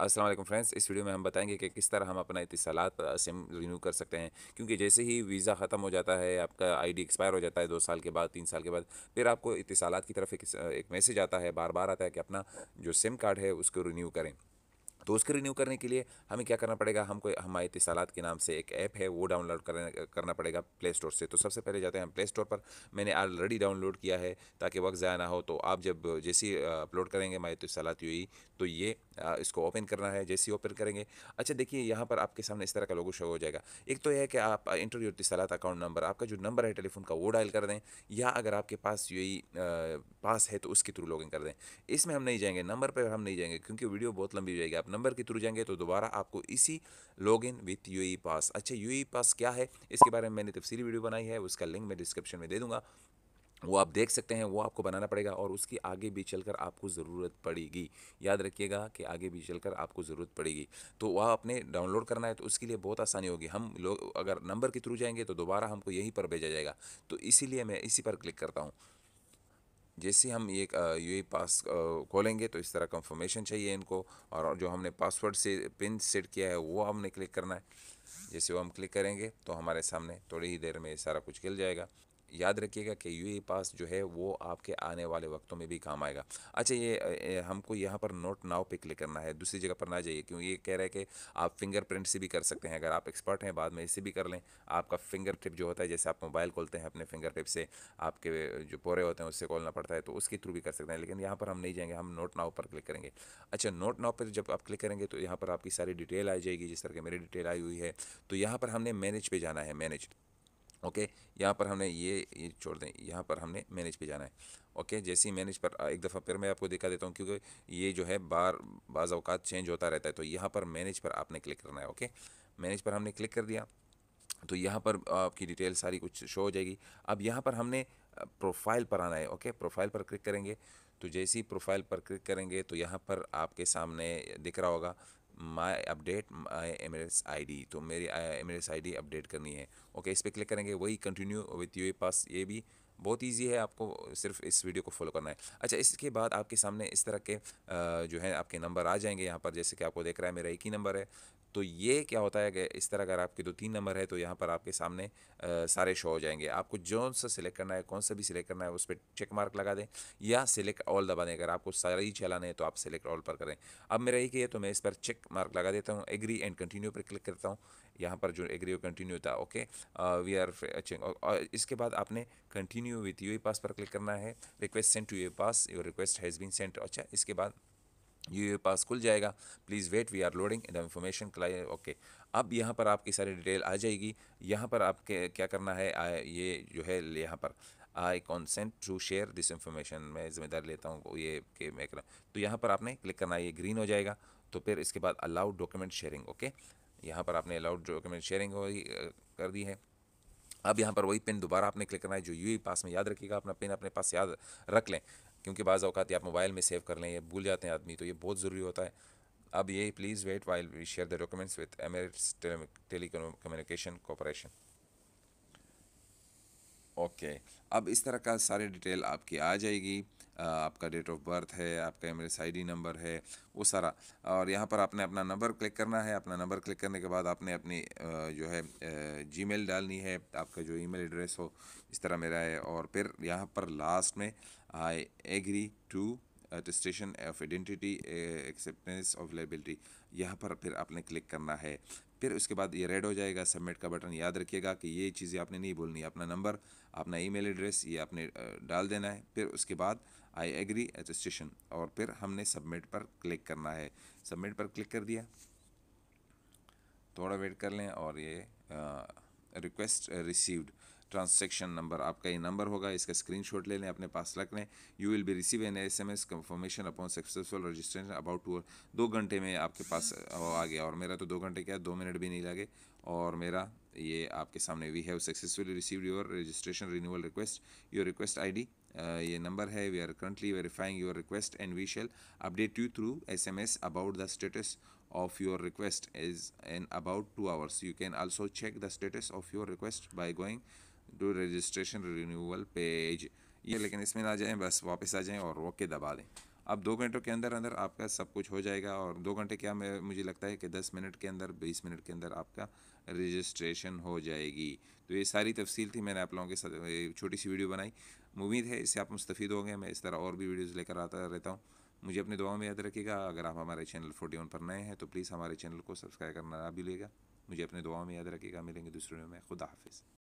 अस्सलाम वालेकुम फ्रेंड्स इस वीडियो में हम बताएंगे कि किस तरह हम अपना इतसालात सिम रिन्यू कर सकते हैं क्योंकि जैसे ही वीज़ा ख़त्म हो जाता है आपका आईडी एक्सपायर हो जाता है दो साल के बाद तीन साल के बाद फिर आपको इतसालात की तरफ एक, एक मैसेज आता है बार बार आता है कि अपना जो सिम कार्ड है उसको रिन्यू करें तो उसके रिन्यू करने के लिए हमें क्या करना पड़ेगा हमको हमारे इतसालात के नाम से एक ऐप है वो डाउनलोड करना पड़ेगा प्ले स्टोर से तो सबसे पहले जाते हैं हम प्ले स्टोर पर मैंने ऑलरेडी डाउनलोड किया है ताकि वक्त ज़ाया ना हो तो आप जब जैसे अपलोड करेंगे हमारे इतसालात यू तो ये इसको ओपन करना है जैसे ओपन करेंगे अच्छा देखिए यहाँ पर आपके सामने इस तरह का लोगो शो हो जाएगा एक तो यह है कि आप इंटरव्यू सलात अकाउंट नंबर आपका जो नंबर है टेलीफोन का वो डायल कर दें या अगर आपके पास यही पास है तो उसके थ्रू लॉगिन कर दें इसमें हम नहीं जाएंगे नंबर पर हम नहीं जाएंगे क्योंकि वीडियो बहुत लंबी हो जाएगी आप नंबर के थ्रू जाएंगे तो दोबारा आपको इसी लॉगिन विथ यू पास अच्छा यू पास क्या है इसके बारे में मैंने तफसीली वीडियो बनाई है उसका लिंक मैं डिस्क्रिप्शन में दे दूँगा वो आप देख सकते हैं वो आपको बनाना पड़ेगा और उसकी आगे भी चलकर आपको ज़रूरत पड़ेगी याद रखिएगा कि आगे भी चलकर आपको ज़रूरत पड़ेगी तो वह आपने डाउनलोड करना है तो उसके लिए बहुत आसानी होगी हम लोग अगर नंबर के थ्रू जाएंगे तो दोबारा हमको यहीं पर भेजा जाएगा तो इसीलिए मैं इसी पर क्लिक करता हूँ जैसे हम ये यू पास खोलेंगे तो इस तरह कंफर्मेशन चाहिए इनको और जो हमने पासवर्ड से पिन सेट किया है वो हमने क्लिक करना है जैसे वो हम क्लिक करेंगे तो हमारे सामने थोड़ी ही देर में सारा कुछ खिल जाएगा याद रखिएगा कि यू e पास जो है वो आपके आने वाले वक्तों में भी काम आएगा अच्छा ये हमको यहाँ पर नोट नाव पे क्लिक करना है दूसरी जगह पर ना जाइए क्यों ये कह रहा है कि आप फिंगरप्रिंट से भी कर सकते हैं अगर आप एक्सपर्ट हैं बाद में इसे भी कर लें आपका फिंगर टिप जो होता है जैसे आप मोबाइल खोलते हैं अपने फिंगर टिप से आपके जो पोरे होते हैं उससे खोलना पड़ता है तो उसके थ्रू भी कर सकते हैं लेकिन यहाँ पर हम नहीं जाएंगे हम नोट नाव पर क्लिक करेंगे अच्छा नोट नाव पर जब आप क्लिक करेंगे तो यहाँ पर आपकी सारी डिटेल आ जाएगी जिस तरह की मेरी डिटेल आई हुई है तो यहाँ पर हमने मैनेज पे जाना है मैनेज ओके यहाँ पर हमने ये, ये छोड़ दें यहाँ पर हमने मैनेज पे जाना है ओके जैसे ही मैनेज पर एक दफ़ा फिर मैं आपको दिखा देता हूँ क्योंकि ये जो है बार बाज़ अवकात चेंज होता रहता है तो यहाँ पर मैनेज पर आपने क्लिक करना है ओके मैनेज पर हमने क्लिक कर दिया तो यहाँ पर आपकी डिटेल सारी कुछ शो हो जाएगी अब यहाँ पर हमने प्रोफाइल पर आना है ओके प्रोफाइल पर क्लिक करेंगे तो जैसे ही प्रोफाइल पर क्लिक करेंगे तो यहाँ पर आपके सामने दिख रहा होगा my update my Emirates S I D तो मेरी M S I D update करनी है ओके okay, इस पर क्लिक करेंगे वही कंटिन्यू विथ यू पास ये भी बहुत ईजी है आपको सिर्फ इस वीडियो को फॉलो करना है अच्छा इसके बाद आपके सामने इस तरह के जो है आपके नंबर आ जाएंगे यहाँ पर जैसे कि आपको देख रहा है मेरा एक ही नंबर है तो ये क्या होता है कि इस तरह अगर आपके दो तीन नंबर है तो यहाँ पर आपके सामने आ, सारे शो हो जाएंगे आपको जो सा सिलेक्ट करना है कौन सा भी सिलेक्ट करना है उस पर चेक मार्क लगा दें या सिलेक्ट ऑल दबा दें अगर आपको सारे ही चलाने हैं तो आप सिलेक्ट ऑल पर करें अब मेरा एक है तो मैं इस पर चेक मार्क लगा देता हूँ एग्री एंड कंटिन्यू पर क्लिक करता हूँ यहाँ पर जो एग्री और कंटिन्यू था ओके वी आर इसके बाद आपने continue continue with U pass पर क्लिक करना है request send to U pass your request has been sent अच्छा इसके बाद यू यू पास खुल जाएगा please wait we are loading the information क्लाइ ओके अब यहाँ पर आपकी सारी डिटेल आ जाएगी यहाँ पर आपके क्या करना है आ, ये जो है यहाँ पर I consent to share this information मैं जिम्मेदारी लेता हूँ ये के मैं करा तो यहाँ पर आपने क्लिक करना है ये ग्रीन हो जाएगा तो फिर इसके बाद अलाउड डॉक्यूमेंट शेयरिंग ओके यहाँ पर आपने अलाउड डॉक्यूमेंट शेयरिंग कर दी है अब यहाँ पर वही पिन दोबारा आपने क्लिक करना है जो यू पास में याद रखिएगा अपना पिन अपने पास याद रख लें क्योंकि बाज़ अवकात आप मोबाइल में सेव कर लें या भूल जाते हैं आदमी तो ये बहुत ज़रूरी होता है अब ये please wait while we share the documents with Emirates telecommunication corporation okay अब इस तरह का सारी डिटेल आपकी आ जाएगी आपका डेट ऑफ बर्थ है आपका एम एस नंबर है वो सारा और यहाँ पर आपने अपना नंबर क्लिक करना है अपना नंबर क्लिक करने के बाद आपने अपनी जो है जीमेल डालनी है आपका जो ईमेल एड्रेस हो इस तरह मेरा है और फिर यहाँ पर लास्ट में I agree to attestation of identity acceptance of liability यहाँ पर फिर आपने क्लिक करना है फिर उसके बाद ये रेड हो जाएगा सबमिट का बटन याद रखिएगा कि ये चीज़ें आपने नहीं बोलनी अपना नंबर अपना ईमेल एड्रेस ये आपने uh, डाल देना है फिर उसके बाद आई एग्री एच और फिर हमने सबमिट पर क्लिक करना है सबमिट पर क्लिक कर दिया थोड़ा वेट कर लें और ये request uh, received transaction number आपका ये नंबर होगा इसका स्क्रीनशॉट ले लें अपने पास रख लें you will be receive an S M S confirmation upon successful registration about two दो घंटे में आपके पास आ गया और मेरा तो दो घंटे क्या दो मिनट भी नहीं लगे और मेरा ये आपके सामने we have successfully receive your registration renewal request your request I D ये नंबर है we are currently verifying your request and we shall update you through S M S about the status of your request is in about 2 hours you can also check the status of your request by going to registration renewal page ये लेकिन इसमें आ जाएँ बस वापस आ जाएँ और okay दबा दें अब दो घंटों के अंदर अंदर आपका सब कुछ हो जाएगा और दो घंटे क्या मैं मुझे लगता है कि दस मिनट के अंदर बीस मिनट के अंदर आपका रजिस्ट्रेशन हो जाएगी तो ये सारी तफसील थी मैंने आप लोगों के साथ छोटी सी वीडियो बनाई उम्मीद है इससे आप मुस्तफ़ होंगे मैं इस तरह और भी वीडियोज़ लेकर आता रहता हूँ मुझे अपनी दुआओं में याद रखिएगा अगर आप हमारे चैनल फोर्टी पर नए हैं तो प्लीज़ हमारे चैनल को सब्सक्राइब करना ना लेगा मुझे अपने दुआओं में याद रखिएगा मिलेंगे दूसरे में खुदा हाफिज़